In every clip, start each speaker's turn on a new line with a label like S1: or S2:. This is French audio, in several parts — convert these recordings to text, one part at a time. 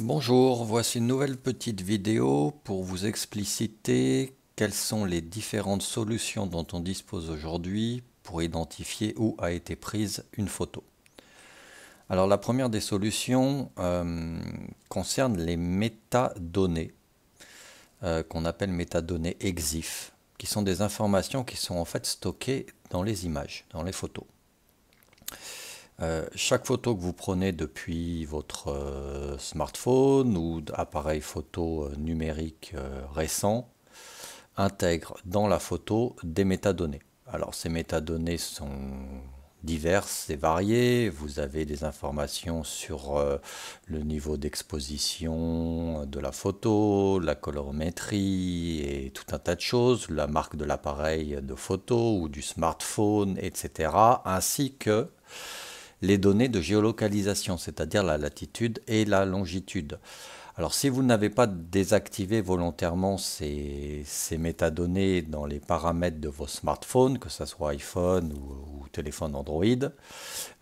S1: Bonjour, voici une nouvelle petite vidéo pour vous expliciter quelles sont les différentes solutions dont on dispose aujourd'hui pour identifier où a été prise une photo. Alors la première des solutions euh, concerne les métadonnées, euh, qu'on appelle métadonnées EXIF, qui sont des informations qui sont en fait stockées dans les images, dans les photos. Euh, chaque photo que vous prenez depuis votre euh, smartphone ou appareil photo euh, numérique récent intègre dans la photo des métadonnées. Alors ces métadonnées sont diverses et variées. Vous avez des informations sur le niveau d'exposition de la photo, la colorimétrie et tout un tas de choses, la marque de l'appareil de photo ou du smartphone, etc. Ainsi que les données de géolocalisation, c'est-à-dire la latitude et la longitude. Alors si vous n'avez pas désactivé volontairement ces, métadonnées dans les paramètres de vos smartphones, que ce soit iPhone ou, téléphone Android,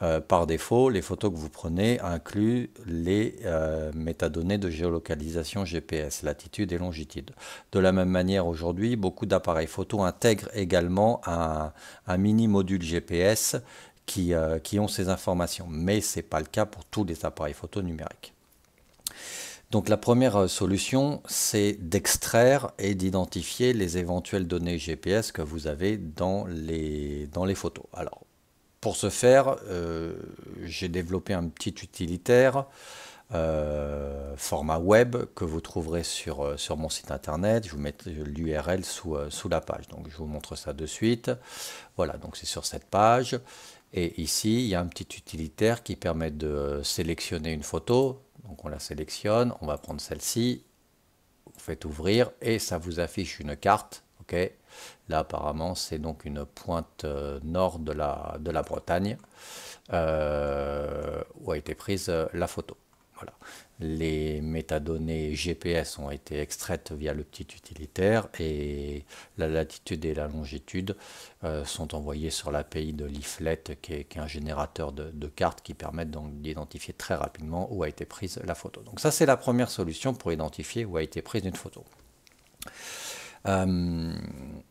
S1: euh, par défaut, les photos que vous prenez incluent les euh, métadonnées de géolocalisation GPS, latitude et longitude. De la même manière, aujourd'hui, beaucoup d'appareils photo intègrent également un, un mini module GPS euh, qui, ont ces informations. Mais ce n'est pas le cas pour tous les appareils photo numériques. Donc la première euh, solution, c'est d'extraire et d'identifier les éventuelles données GPS que vous avez dans les, photos. Alors, pour ce faire, euh, j'ai développé un petit utilitaire format web que vous trouverez sur, mon site internet. Je vous mets l'URL sous, sous la page. Donc je vous montre ça de suite. Voilà, donc c'est sur cette page. Et ici, il y a un petit utilitaire qui permet de sélectionner une photo. Donc on la sélectionne, on va prendre celle-ci, vous faites ouvrir et ça vous affiche une carte. Là apparemment c'est donc une pointe euh, nord de la, de la Bretagne euh, où a été prise euh, la photo. Les métadonnées GPS ont été extraites via le petit utilitaire et la latitude et la longitude euh, sont envoyées sur l'API de Leaflet, qui est, un générateur de, cartes qui permettent donc d'identifier très rapidement où a été prise la photo. Donc ça c'est la première solution pour identifier où a été prise une photo. Euh,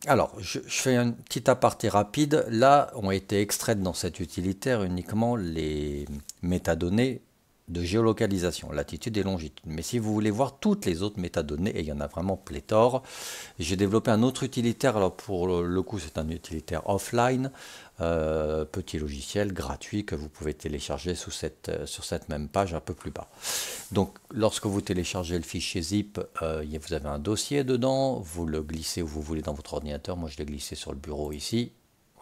S1: alors, je, je, fais un petit aparté rapide. Là, ont été extraites dans cet utilitaire uniquement les métadonnées de géolocalisation, latitude et longitude. Mais si vous voulez voir toutes les autres métadonnées, et il y en a vraiment pléthore, j'ai développé un autre utilitaire, alors pour le coup c'est un utilitaire offline, euh, petit logiciel gratuit que vous pouvez télécharger euh, sur cette même page un peu plus bas. Donc lorsque vous téléchargez le fichier zip, euh, vous avez un dossier dedans, vous le glissez où vous voulez dans votre ordinateur, moi je l'ai glissé sur le bureau ici,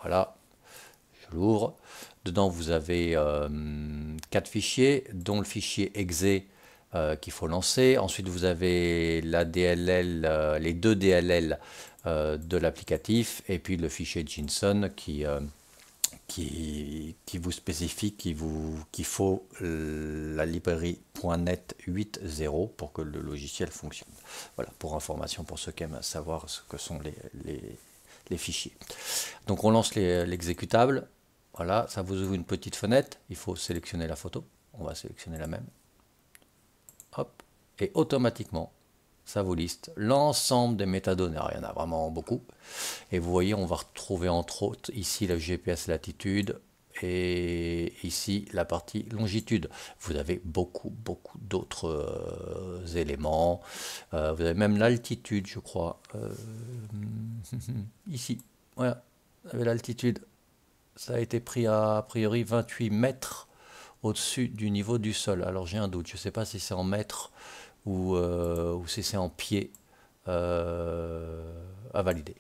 S1: voilà, Dedans, vous avez euh, quatre fichiers, dont le fichier exe euh, qu'il faut lancer. Ensuite, vous avez la DLL, euh, les deux DLL de l'applicatif et puis le fichier JSON qui, qui, vous spécifie qu'il faut la librairie .NET 8.0 pour que le logiciel fonctionne. Voilà, pour information, pour ceux qui aiment savoir ce que sont les fichiers. Donc on lance l'exécutable. Voilà, ça vous ouvre une petite fenêtre. Il faut sélectionner la photo. On va sélectionner la même. Hop. Et automatiquement, ça vous liste l'ensemble des métadonnées. Alors, il y en a vraiment beaucoup. Et vous voyez, on va retrouver entre autres ici la GPS latitude et ici la partie longitude. Vous avez beaucoup, beaucoup d'autres euh, éléments. Euh, vous avez même l'altitude, je crois. Euh, ici, voilà, vous avez l'altitude ça a été pris à priori 28 mètres au-dessus du niveau du sol. Alors j'ai un doute, je ne sais pas si c'est en mètres ou, euh, si c'est en pieds euh, à valider.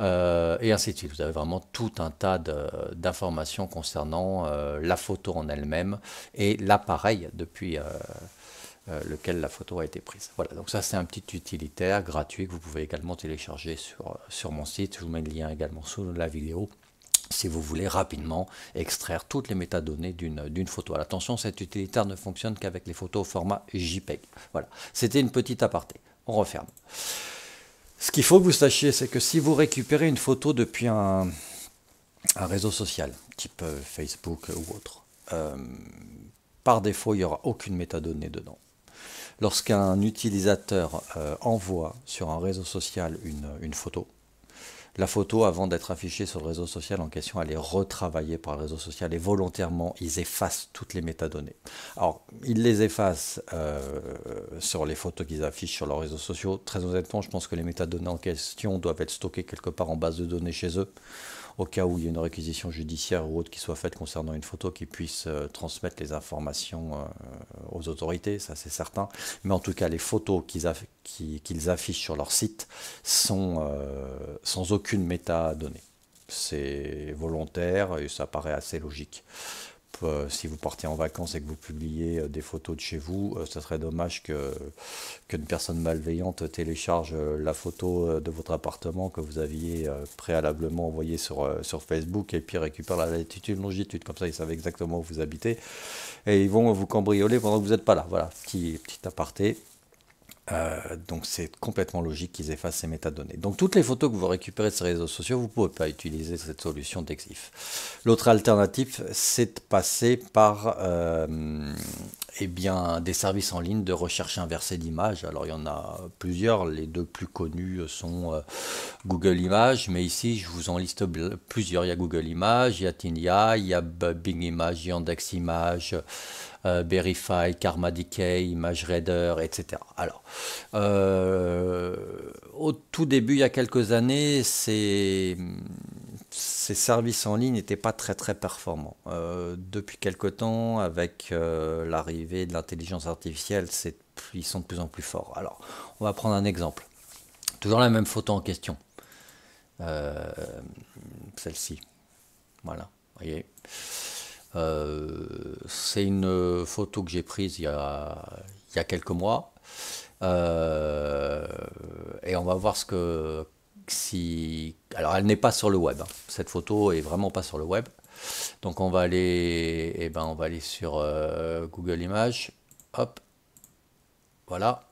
S1: Euh, et ainsi de suite. Vous avez vraiment tout un tas d'informations concernant la photo en elle-même et l'appareil depuis lequel la photo a été prise. Voilà, donc ça c'est un petit utilitaire gratuit que vous pouvez également télécharger sur, sur mon site. Je vous mets le lien également sous la vidéo si vous voulez rapidement extraire toutes les métadonnées d'une photo. attention, cet utilitaire ne fonctionne qu'avec les photos au format JPEG. Voilà, c'était une petite aparté. On referme. Ce qu'il faut que vous sachiez, c'est que si vous récupérez une photo depuis un, réseau social, type euh, Facebook ou autre, euh, par défaut, il n'y aura aucune métadonnée dedans. Lorsqu'un utilisateur euh, envoie sur un réseau social une photo, la photo, avant d'être affichée sur le réseau social en question, elle est retravaillée par le réseau social et volontairement, ils effacent toutes les métadonnées. Alors, ils les effacent euh, sur les photos qu'ils affichent sur leurs réseaux sociaux. Très honnêtement, je pense que les métadonnées en question doivent être stockées quelque part en base de données chez eux au cas où il y a une réquisition judiciaire ou autre qui soit faite concernant une photo qui puisse euh, transmettre les informations euh, aux autorités, ça c'est certain. Mais en tout cas, les photos qu'ils affichent qu'ils affichent sur leur site sont euh, sans aucune métadonnée. C'est volontaire et ça paraît assez logique. Euh, si vous partez en vacances et que vous publiez euh, des photos de chez vous, ce serait dommage que qu'une personne malveillante télécharge la photo de votre appartement que vous aviez préalablement envoyé sur, sur Facebook et puis récupère la latitude, longitude. Comme ça, ils savent exactement où vous habitez et ils vont vous cambrioler pendant que vous n'êtes pas là. Voilà, petit aparté. Euh, donc c'est complètement logique qu'ils effacent ces métadonnées. Donc toutes les photos que vous récupérez de ces réseaux sociaux, vous ne pouvez pas utiliser cette solution d'exif. L'autre alternative, c'est de passer par euh, eh bien, des services en ligne de recherche inversée d'images. Alors il y en a plusieurs, les deux plus connus sont euh, Google Images, mais ici je vous en liste plusieurs. Il y a Google Images, il y a Tinia, il y a Bing Images, Yandex Images, euh, Verify, Karma Decay, Image Raider, etc. Alors, euh, au tout début, il y a quelques années, c'est ces services en ligne n'étaient pas très très performants. Euh, depuis quelque temps, avec euh, l'arrivée de l'intelligence artificielle, ils sont de plus en plus forts. Alors, on va prendre un exemple. Toujours la même photo en question. Euh, celle-ci. Voilà, voyez. C'est une photo que j'ai prise il y, a, il y a quelques mois. et on va voir ce que si... Alors elle n'est pas sur le web, hein. cette photo est vraiment pas sur le web. Donc on va aller, et eh ben, on va aller sur euh, Google Images, hop, voilà.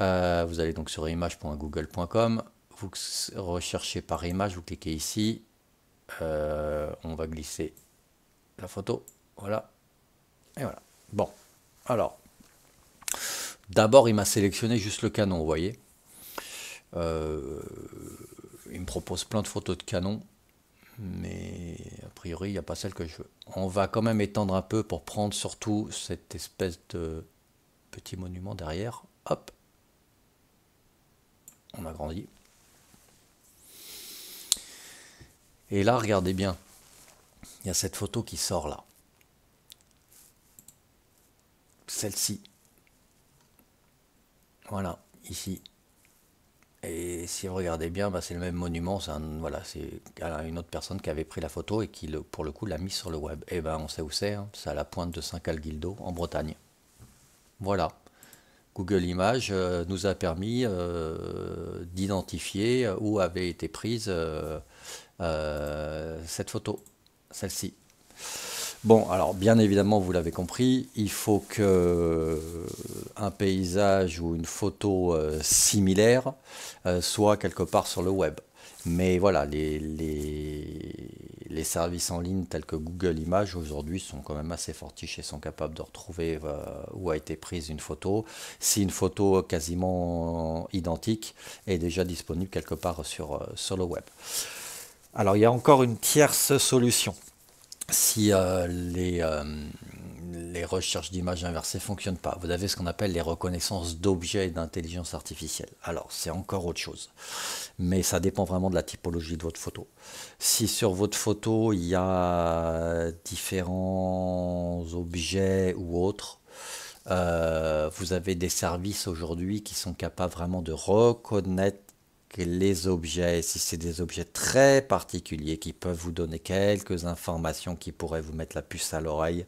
S1: Euh, vous allez donc sur image.google.com, vous recherchez par image, vous cliquez ici, euh, on va glisser la photo, voilà, et voilà. Bon, alors, d'abord il m'a sélectionné juste le canon, vous voyez euh, il me propose plein de photos de canon, mais a priori, il n'y a pas celle que je veux. On va quand même étendre un peu pour prendre surtout cette espèce de petit monument derrière. Hop, on a grandi. Et là, regardez bien, il y a cette photo qui sort là. Celle-ci. Voilà, ici. Et si vous regardez bien, bah, c'est le même monument, c'est une autre personne qui avait pris la photo et qui, pour le coup, l'a mise sur le web. Et eh ben, on sait où c'est, hein. c'est à la pointe de Saint-Calguildo, en Bretagne. Voilà. Google Images euh, nous a permis euh, d'identifier où avait été prise euh, cette photo, celle-ci. Bon, alors bien évidemment, vous l'avez compris, il faut que euh, un paysage ou une photo euh, similaire euh, soit quelque part sur le web. Mais voilà, les, services en ligne tels que Google Images aujourd'hui sont quand même assez fortiches et sont capables de retrouver où a été prise une photo, si une photo quasiment identique est déjà disponible quelque part sur le web. Alors il y a encore une tierce solution si euh, euh, les, recherches d'images inversées ne fonctionnent pas. Vous avez ce qu'on appelle les reconnaissances d'objets et d'intelligence artificielle. Alors, c'est encore autre chose. Mais ça dépend vraiment de la typologie de votre photo. Si sur votre photo, il y a différents objets ou autres, euh, vous avez des services aujourd'hui qui sont capables vraiment de reconnaître les objets, si c'est des objets très particuliers qui peuvent vous donner quelques informations qui pourraient vous mettre la puce à l'oreille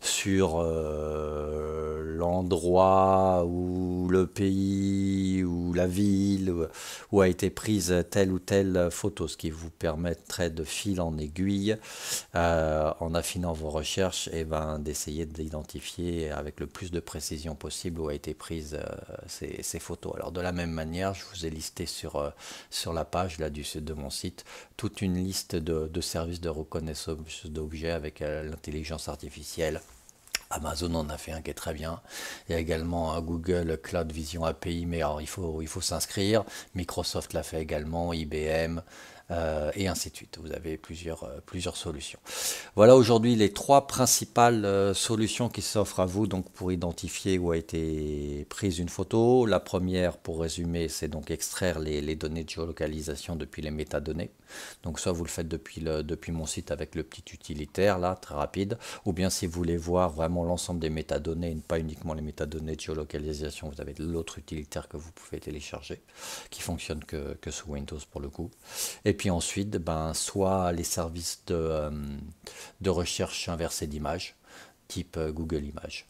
S1: sur euh, l'endroit ou le pays ou la ville où, a été prise telle ou telle photo, ce qui vous permettrait de fil en aiguille, euh, en affinant vos recherches, et eh ben, d'essayer d'identifier avec le plus de précision possible où a été prise euh, ces photos. Alors de la même manière, je vous ai listé sur euh, sur, la page là, du, de mon site toute une liste de, services de reconnaissance d'objets avec euh, l'intelligence artificielle. Amazon en a fait un qui est très bien. Il y a également hein, Google Cloud Vision API, mais il faut, il faut s'inscrire. Microsoft l'a fait également, IBM, euh, et ainsi de suite. Vous avez plusieurs, euh, plusieurs solutions. Voilà aujourd'hui les trois principales euh, solutions qui s'offrent à vous donc pour identifier où a été prise une photo. La première, pour résumer, c'est donc extraire les, données de géolocalisation depuis les métadonnées. Donc soit vous le faites depuis, le, depuis mon site avec le petit utilitaire, là, très rapide, ou bien si vous voulez voir vraiment l'ensemble des métadonnées et pas uniquement les métadonnées de géolocalisation, vous avez l'autre utilitaire que vous pouvez télécharger, qui fonctionne que, que sous Windows pour le coup. Et puis puis ensuite, ben, soit les services de, euh, de recherche inversée d'images, type euh, Google Images,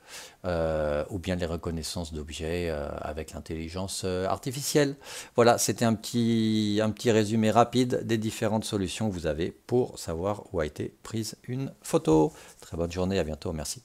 S1: euh, ou bien les reconnaissances d'objets avec l'intelligence artificielle. Voilà, c'était un petit, un petit résumé rapide des différentes solutions que vous avez pour savoir où a été prise une photo. Très bonne journée, à bientôt, merci.